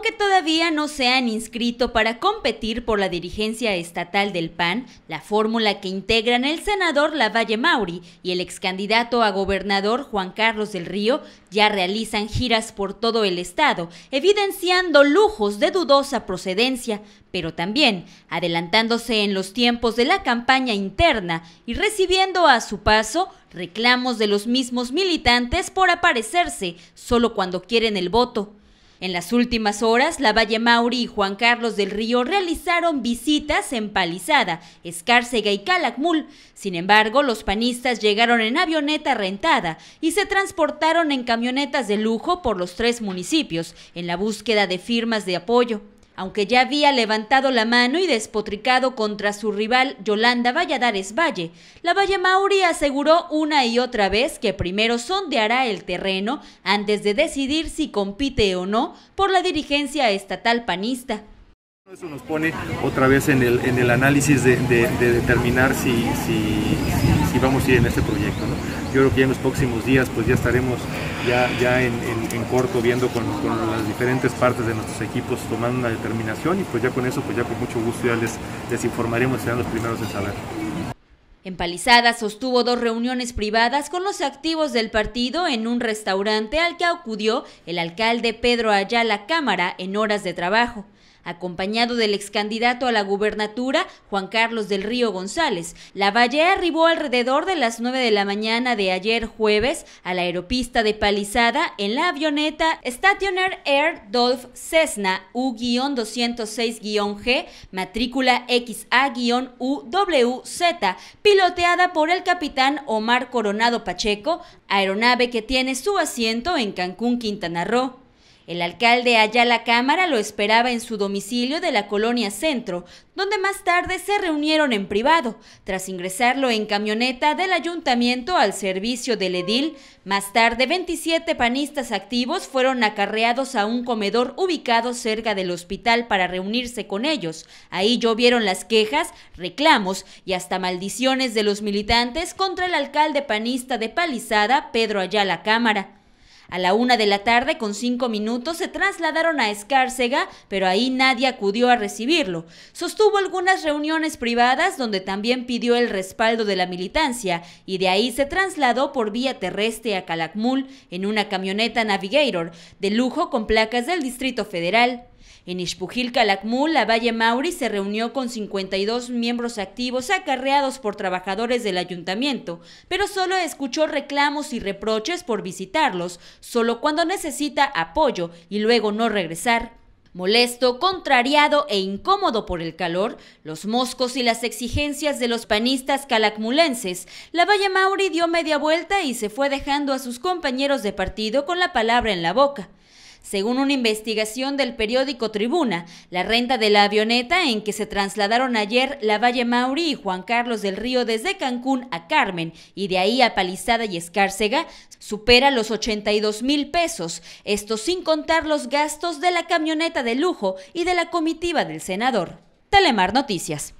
Aunque todavía no se han inscrito para competir por la dirigencia estatal del PAN, la fórmula que integran el senador Lavalle Mauri y el candidato a gobernador Juan Carlos del Río ya realizan giras por todo el estado, evidenciando lujos de dudosa procedencia, pero también adelantándose en los tiempos de la campaña interna y recibiendo a su paso reclamos de los mismos militantes por aparecerse solo cuando quieren el voto. En las últimas horas, la Valle Mauri y Juan Carlos del Río realizaron visitas en Palizada, Escárcega y Calakmul. Sin embargo, los panistas llegaron en avioneta rentada y se transportaron en camionetas de lujo por los tres municipios en la búsqueda de firmas de apoyo aunque ya había levantado la mano y despotricado contra su rival Yolanda Valladares Valle. La Valle Mauri aseguró una y otra vez que primero sondeará el terreno antes de decidir si compite o no por la dirigencia estatal panista. Eso nos pone otra vez en el, análisis de, determinar si y vamos a ir en este proyecto. Yo creo que ya en los próximos días pues ya estaremos ya, ya en, corto viendo con, las diferentes partes de nuestros equipos tomando una determinación y pues ya con eso pues ya con mucho gusto ya les, desinformaremos informaremos, serán los primeros en saber. Empalizada sostuvo dos reuniones privadas con los activos del partido en un restaurante al que acudió el alcalde Pedro Ayala Cámara en horas de trabajo. Acompañado del ex candidato a la gubernatura, Juan Carlos del Río González, La Valle arribó alrededor de las 9 de la mañana de ayer jueves a la aeropista de Palizada en la avioneta Stationer Air Dolph Cessna U-206-G, matrícula XA-UWZ, piloteada por el capitán Omar Coronado Pacheco, aeronave que tiene su asiento en Cancún, Quintana Roo. El alcalde Ayala cámara lo esperaba en su domicilio de la colonia Centro, donde más tarde se reunieron en privado, tras ingresarlo en camioneta del ayuntamiento al servicio del edil. Más tarde, 27 panistas activos fueron acarreados a un comedor ubicado cerca del hospital para reunirse con ellos. Ahí llovieron las quejas, reclamos y hasta maldiciones de los militantes contra el alcalde panista de Palizada, Pedro Ayala Cámara. A la una de la tarde, con cinco minutos, se trasladaron a Escárcega, pero ahí nadie acudió a recibirlo. Sostuvo algunas reuniones privadas donde también pidió el respaldo de la militancia y de ahí se trasladó por vía terrestre a Calakmul en una camioneta Navigator de lujo con placas del Distrito Federal. En Ixpujil, Calakmul, la Valle Mauri se reunió con 52 miembros activos acarreados por trabajadores del ayuntamiento, pero solo escuchó reclamos y reproches por visitarlos, solo cuando necesita apoyo y luego no regresar. Molesto, contrariado e incómodo por el calor, los moscos y las exigencias de los panistas calacmulenses, la Valle Mauri dio media vuelta y se fue dejando a sus compañeros de partido con la palabra en la boca. Según una investigación del periódico Tribuna, la renta de la avioneta en que se trasladaron ayer la Valle Mauri y Juan Carlos del Río desde Cancún a Carmen y de ahí a Palizada y Escárcega supera los 82 mil pesos, esto sin contar los gastos de la camioneta de lujo y de la comitiva del senador. Telemar Noticias.